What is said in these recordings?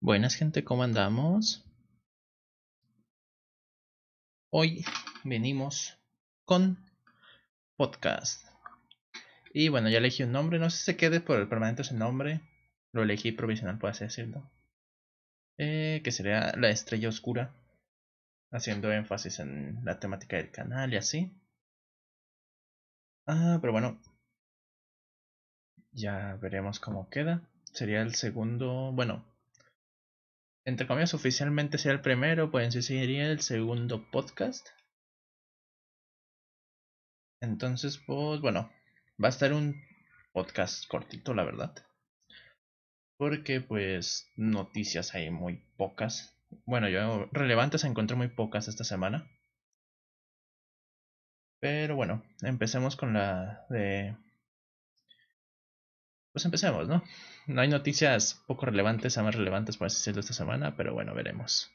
Buenas gente, ¿cómo andamos? Hoy venimos con podcast. Y bueno, ya elegí un nombre, no sé si se quede por el permanente ese nombre. Lo elegí provisional, puede así decirlo. Eh, que sería la estrella oscura. Haciendo énfasis en la temática del canal y así. Ah, pero bueno. Ya veremos cómo queda. Sería el segundo. Bueno. Entre comillas, oficialmente sería el primero, pues en sí sería el segundo podcast. Entonces, pues bueno, va a estar un podcast cortito, la verdad. Porque pues noticias hay muy pocas. Bueno, yo relevantes encontré muy pocas esta semana. Pero bueno, empecemos con la de... Pues empecemos, ¿no? No hay noticias poco relevantes a más relevantes, por así decirlo, esta semana, pero bueno, veremos.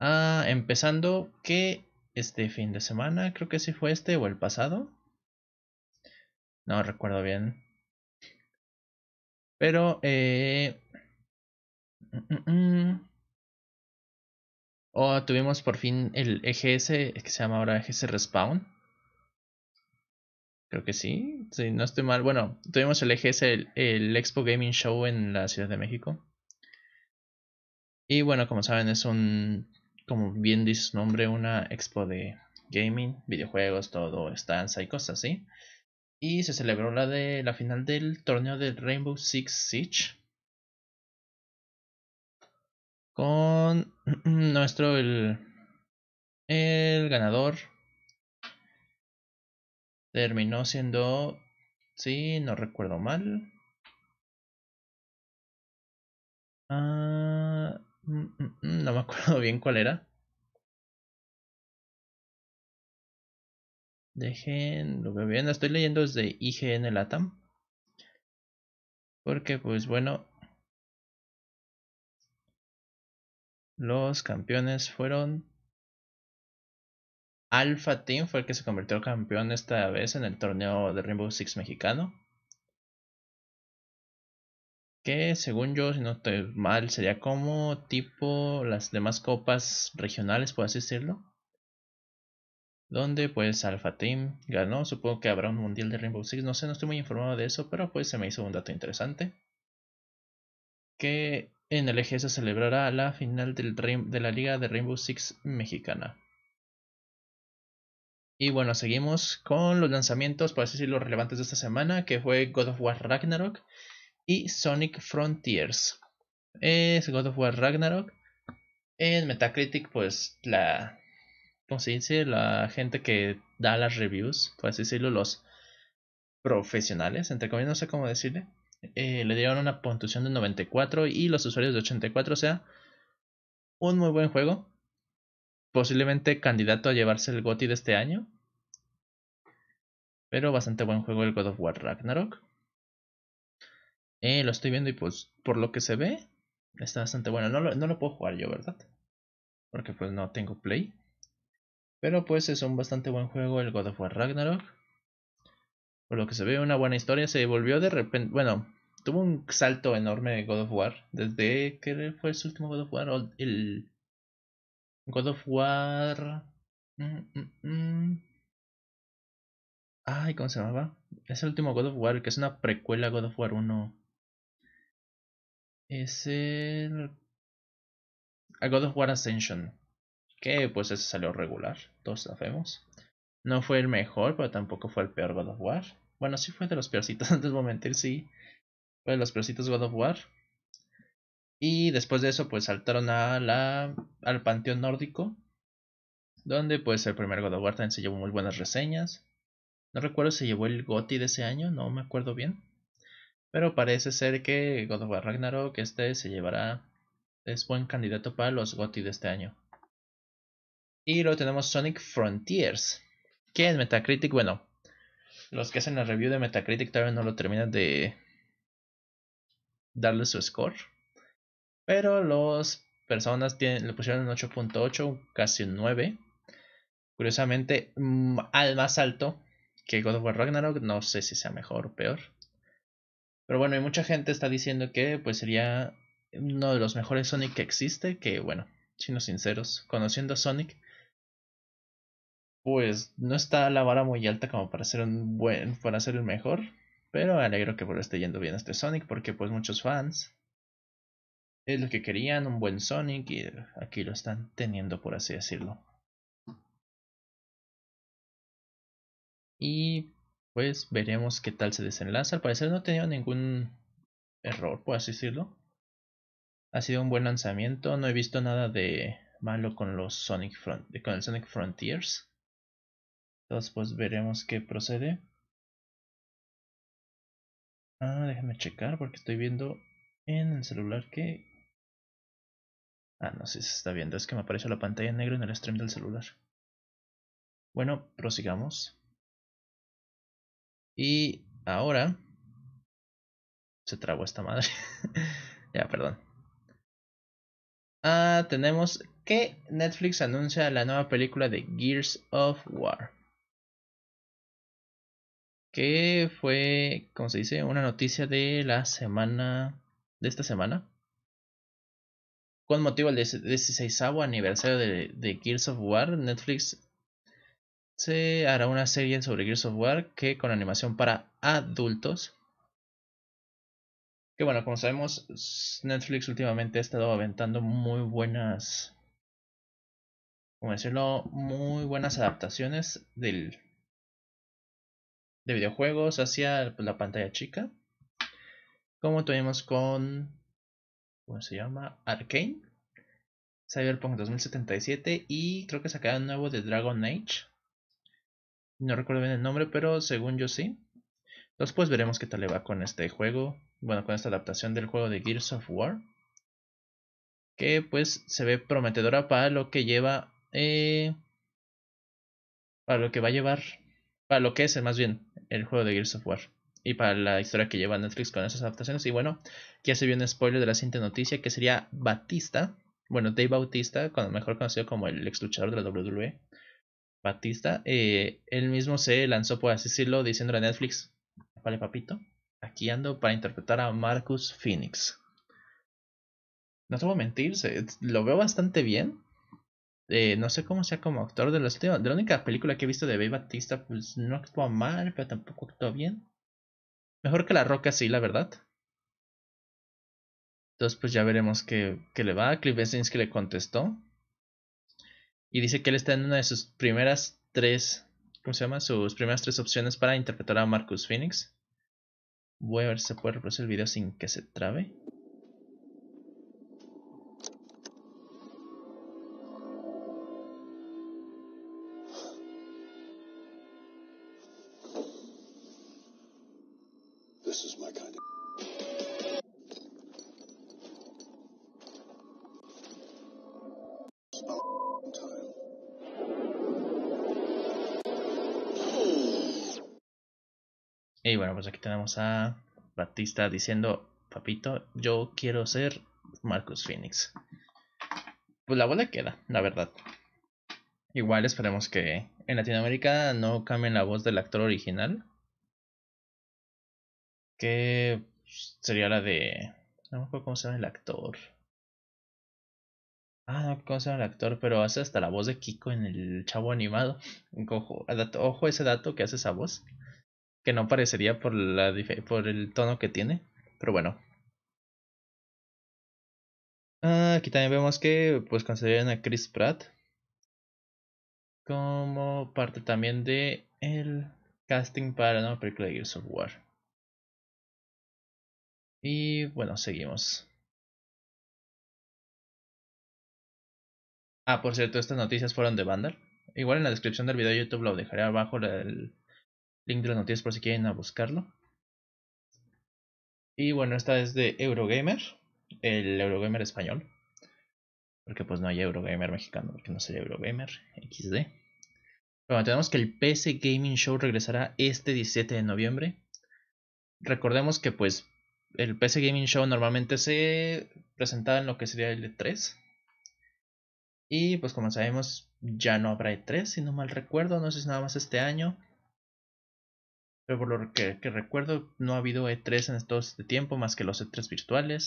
Ah, empezando que este fin de semana, creo que sí fue este o el pasado. No recuerdo bien. Pero, eh... Mm, mm, mm. O oh, tuvimos por fin el EGS, que se llama ahora EGS Respawn. Creo que sí, sí, no estoy mal. Bueno, tuvimos el EGS, el, Expo Gaming Show en la Ciudad de México. Y bueno, como saben, es un, como bien dice su nombre, una expo de gaming, videojuegos, todo, estanza y cosas así. Y se celebró la de la final del torneo del Rainbow Six Siege con nuestro el, el ganador terminó siendo si sí, no recuerdo mal ah, mm, mm, mm, no me acuerdo bien cuál era dejen lo veo bien estoy leyendo desde IGN Latam porque pues bueno Los campeones fueron Alpha Team fue el que se convirtió campeón esta vez en el torneo de Rainbow Six mexicano. Que según yo, si no estoy mal, sería como tipo las demás copas regionales, por así decirlo. Donde pues Alpha Team ganó. Supongo que habrá un mundial de Rainbow Six. No sé, no estoy muy informado de eso, pero pues se me hizo un dato interesante. Que en el eje se celebrará la final de la Liga de Rainbow Six mexicana. Y bueno, seguimos con los lanzamientos, por así decirlo, relevantes de esta semana, que fue God of War Ragnarok y Sonic Frontiers. Es God of War Ragnarok. En Metacritic, pues la. ¿Cómo se dice? La gente que da las reviews, por así decirlo, los profesionales, entre comillas, no sé cómo decirle eh, le dieron una puntuación de 94 y los usuarios de 84, o sea, un muy buen juego. Posiblemente candidato a llevarse el GOTI de este año. Pero bastante buen juego el God of War Ragnarok. Eh, lo estoy viendo y pues por lo que se ve está bastante bueno. No no lo puedo jugar yo, ¿verdad? Porque pues no tengo play. Pero pues es un bastante buen juego el God of War Ragnarok por lo que se ve una buena historia, se volvió de repente, bueno, tuvo un salto enorme de God of War, desde que fue su último God of War, el God of War... Mm, mm, mm. Ay, ¿cómo se llamaba? Es el último God of War, que es una precuela a God of War 1. Es el... A God of War Ascension. Que pues ese salió regular, todos lo sabemos. No fue el mejor, pero tampoco fue el peor God of War. Bueno, sí fue de los peorcitos, antes de mentir, sí. Fue de los peorcitos God of War. Y después de eso, pues saltaron a la, al panteón nórdico. Donde pues el primer God of War también se llevó muy buenas reseñas. No recuerdo si llevó el GOTI de ese año, no me acuerdo bien. Pero parece ser que God of War Ragnarok este se llevará. Es buen candidato para los GOTI de este año. Y luego tenemos Sonic Frontiers. Que en Metacritic, bueno, los que hacen la review de Metacritic todavía no lo terminan de darle su score. Pero las personas le pusieron un 8.8, casi un 9. Curiosamente, mm, al más alto que God of War Ragnarok. No sé si sea mejor o peor. Pero bueno, y mucha gente está diciendo que pues sería uno de los mejores Sonic que existe. Que bueno, siendo sinceros, conociendo Sonic, pues no está la vara muy alta como para ser un buen, para ser el mejor, pero me alegro que por esté yendo bien este Sonic porque pues muchos fans es lo que querían, un buen Sonic y aquí lo están teniendo por así decirlo. Y pues veremos qué tal se desenlaza. Al parecer no ha tenido ningún error, por así decirlo. Ha sido un buen lanzamiento, no he visto nada de malo con los Sonic Front con el Sonic Frontiers pues veremos qué procede. Ah, déjame checar porque estoy viendo en el celular que... Ah, no sé si se está viendo, es que me apareció la pantalla en negro en el stream del celular. Bueno, prosigamos. Y ahora... Se trabó esta madre. ya, perdón. Ah, tenemos que Netflix anuncia la nueva película de Gears of War que fue, como se dice, una noticia de la semana, de esta semana, con motivo del 16 aniversario de, de Gears of War, Netflix se hará una serie sobre Gears of War que con animación para adultos. Que bueno, como sabemos, Netflix últimamente ha estado aventando muy buenas, como decirlo, muy buenas adaptaciones del de videojuegos hacia pues, la pantalla chica. Como tuvimos con. ¿Cómo se llama? Arcane Cyberpunk 2077. Y creo que sacaron nuevo de Dragon Age. No recuerdo bien el nombre, pero según yo sí. Entonces, pues veremos qué tal le va con este juego. Bueno, con esta adaptación del juego de Gears of War. Que pues se ve prometedora para lo que lleva. Eh, para lo que va a llevar. Para lo que es, más bien el juego de Gears of War. Y para la historia que lleva Netflix con esas adaptaciones. Y bueno, ya se vio un spoiler de la siguiente noticia que sería Batista. Bueno, Dave Bautista, mejor conocido como el ex luchador de la WWE. Batista, eh, él mismo se lanzó, por así decirlo, diciendo a Netflix, vale papito, aquí ando para interpretar a Marcus Phoenix. No te mentirse mentir, lo veo bastante bien. Eh, no sé cómo sea como actor de, los, de la única película que he visto de Bey Batista, pues no actuó mal, pero tampoco actuó bien. Mejor que La Roca, sí, la verdad. Entonces, pues ya veremos qué, le va. Cliff que le contestó. Y dice que él está en una de sus primeras tres, ¿cómo se llama? Sus primeras tres opciones para interpretar a Marcus Phoenix. Voy a ver si se puede reproducir el video sin que se trabe. Y bueno, pues aquí tenemos a Batista diciendo, papito, yo quiero ser Marcus Phoenix. Pues la bola queda, la verdad. Igual esperemos que en Latinoamérica no cambien la voz del actor original que pues, sería la de... No me acuerdo cómo se llama el actor. Ah, no cómo se llama el actor, pero hace hasta la voz de Kiko en el chavo animado. Ojo, ojo ese dato que hace esa voz. Que no parecería por, la, por el tono que tiene. Pero bueno. Ah, aquí también vemos que pues consideran a Chris Pratt. Como parte también de el casting para la nueva película de Gears of War. Y bueno, seguimos. Ah, por cierto, estas noticias fueron de Vandal. Igual en la descripción del video de YouTube lo dejaré abajo el link de las noticias por si quieren a buscarlo. Y bueno, esta es de Eurogamer, el Eurogamer español. Porque pues no hay Eurogamer mexicano, porque no sería Eurogamer XD. Bueno, tenemos que el PC Gaming Show regresará este 17 de noviembre. Recordemos que pues el PC Gaming Show normalmente se presentaba en lo que sería el E3. Y pues como sabemos, ya no habrá E3, si no mal recuerdo, no sé si nada más este año. Pero por lo que, recuerdo, no ha habido E3 en todo este tiempo, más que los E3 virtuales.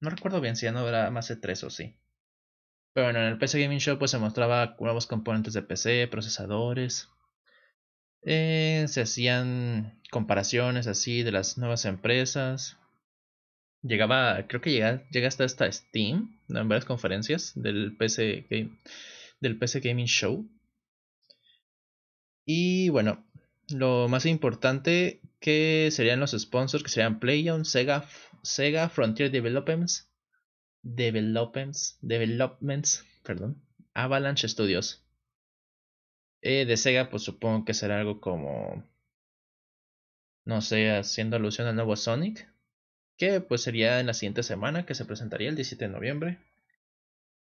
No recuerdo bien si ya no habrá más E3 o sí. Pero bueno, en el PC Gaming Show pues se mostraba nuevos componentes de PC, procesadores. Eh, se hacían comparaciones así de las nuevas empresas llegaba, creo que llega, llega hasta, esta Steam, en varias conferencias del PC, del PC Gaming Show. Y bueno, lo más importante que serían los sponsors, que serían PlayOn, Sega, Sega Frontier Developments, Developments, Developments, perdón, Avalanche Studios. Eh, de Sega, pues supongo que será algo como, no sé, haciendo alusión al nuevo Sonic, que pues sería en la siguiente semana que se presentaría el 17 de noviembre.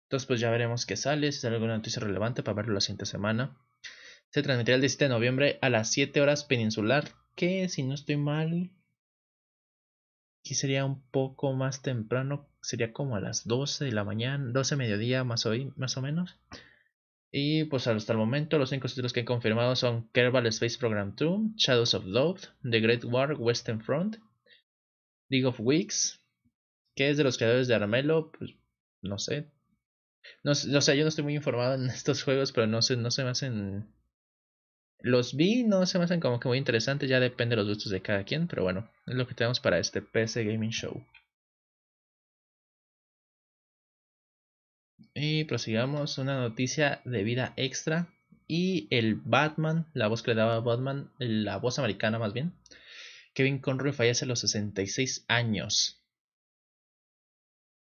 Entonces pues ya veremos qué sale, si sale alguna noticia relevante para verlo la siguiente semana. Se transmitirá el 17 de noviembre a las 7 horas peninsular, que si no estoy mal, aquí sería un poco más temprano, sería como a las 12 de la mañana, 12 mediodía más, más o menos. Y pues hasta el momento los cinco títulos que he confirmado son Kerbal Space Program 2, Shadows of Love, The Great War, Western Front, League of Weeks, que es de los creadores de Armelo, pues no sé. No, o sea, yo no estoy muy informado en estos juegos, pero no sé, no se me hacen. Los vi, no se me hacen como que muy interesantes, ya depende de los gustos de cada quien, pero bueno, es lo que tenemos para este PC Gaming Show. Y prosigamos, una noticia de vida extra. Y el Batman, la voz que le daba Batman, la voz americana más bien, Kevin Conroy fallece a los 66 años.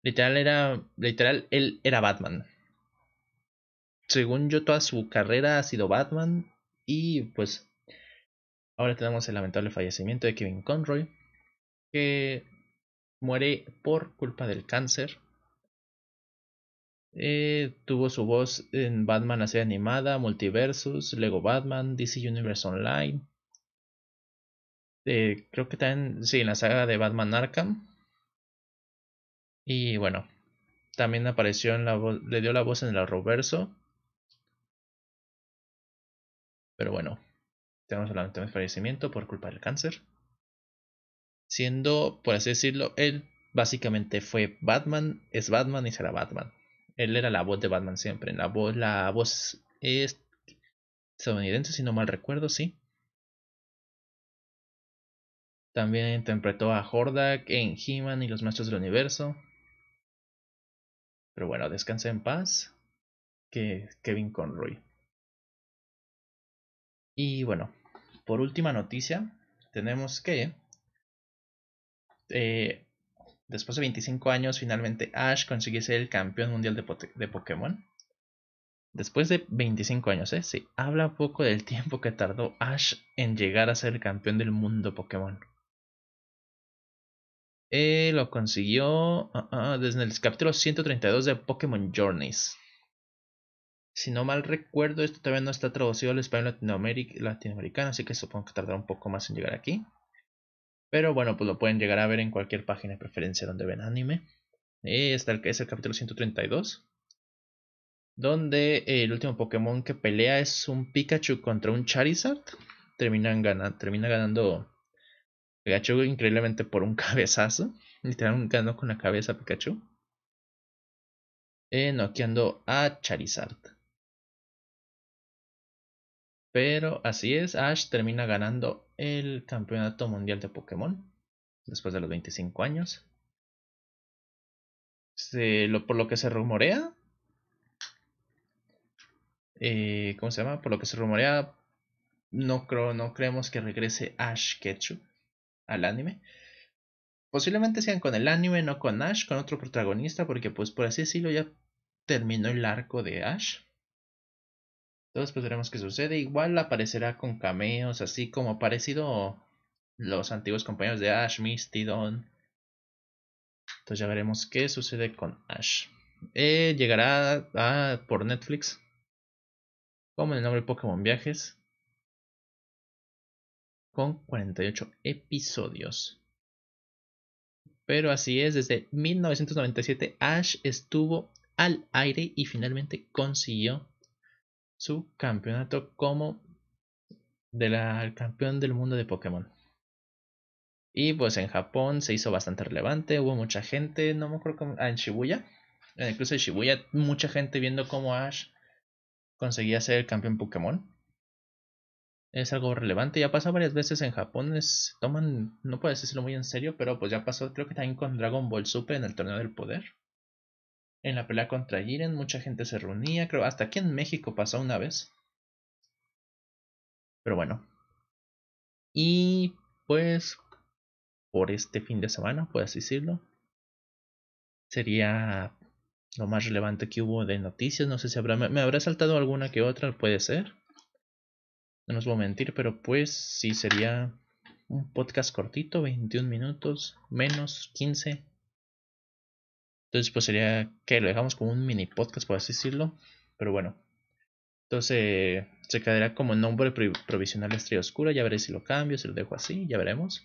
Literal era, literal, él era Batman. Según yo, toda su carrera ha sido Batman y pues ahora tenemos el lamentable fallecimiento de Kevin Conroy, que muere por culpa del cáncer. Eh, tuvo su voz en Batman la serie animada, Multiversus, Lego Batman, DC Universe Online, eh, creo que también, sí, en la saga de Batman Arkham. Y bueno, también apareció en la voz, le dio la voz en el Roverso. Pero bueno, tenemos el un fallecimiento por culpa del cáncer. Siendo, por así decirlo, él básicamente fue Batman, es Batman y será Batman. Él era la voz de Batman siempre. La voz, la voz es estadounidense, si no mal recuerdo, sí. También interpretó a Hordak en He-Man y los Maestros del Universo. Pero bueno, descansa en paz, que Kevin Conroy. Y bueno, por última noticia, tenemos que eh, después de 25 años, finalmente Ash consigue ser el campeón mundial de, Pokémon. Después de 25 años, ¿eh? sí, habla poco del tiempo que tardó Ash en llegar a ser el campeón del mundo Pokémon. Eh, lo consiguió ah, ah, desde el capítulo 132 de Pokémon Journeys. Si no mal recuerdo, esto todavía no está traducido al español latinoamericano, así que supongo que tardará un poco más en llegar aquí. Pero bueno, pues lo pueden llegar a ver en cualquier página de preferencia donde ven anime. Eh, está el, es el capítulo 132. Donde el último Pokémon que pelea es un Pikachu contra un Charizard. Terminan termina ganando Pikachu increíblemente por un cabezazo. Literalmente ganó con la cabeza Pikachu. Eh, noqueando a Charizard. Pero así es, Ash termina ganando el campeonato mundial de Pokémon después de los 25 años. por lo que se rumorea, eh, ¿cómo se llama? Por lo que se rumorea, no, creo, no creemos que regrese Ash Ketchum al anime. Posiblemente sean con el anime, no con Ash, con otro protagonista, porque pues por así decirlo ya terminó el arco de Ash. Entonces pues, veremos qué sucede. Igual aparecerá con cameos, así como aparecido los antiguos compañeros de Ash, Misty, Don. Entonces ya veremos qué sucede con Ash. Eh, llegará a, por Netflix. Como el nombre Pokémon Viajes con 48 episodios. Pero así es, desde 1997 Ash estuvo al aire y finalmente consiguió su campeonato como de la campeón del mundo de Pokémon. Y pues en Japón se hizo bastante relevante, hubo mucha gente, no me acuerdo en Shibuya, en el cruce de Shibuya, mucha gente viendo cómo Ash conseguía ser el campeón Pokémon es algo relevante. Ya pasó varias veces en Japón, toman, no puedes decirlo muy en serio, pero pues ya pasó creo que también con Dragon Ball Super en el Torneo del Poder. En la pelea contra Jiren mucha gente se reunía, creo, hasta aquí en México pasó una vez. Pero bueno. Y pues por este fin de semana, puedes decirlo. Sería lo más relevante que hubo de noticias, no sé si habrá, me habrá saltado alguna que otra, puede ser no os voy a mentir, pero pues sí sería un podcast cortito, 21 minutos, menos 15. Entonces pues sería que lo dejamos como un mini podcast, por así decirlo. Pero bueno. Entonces se quedará como nombre provisional Estrella Oscura. Ya veré si lo cambio, si lo dejo así, ya veremos.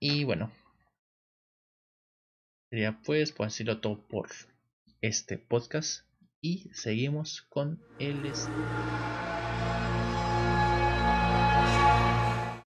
Y bueno. Sería pues, por así lo todo por este podcast. Y seguimos con el...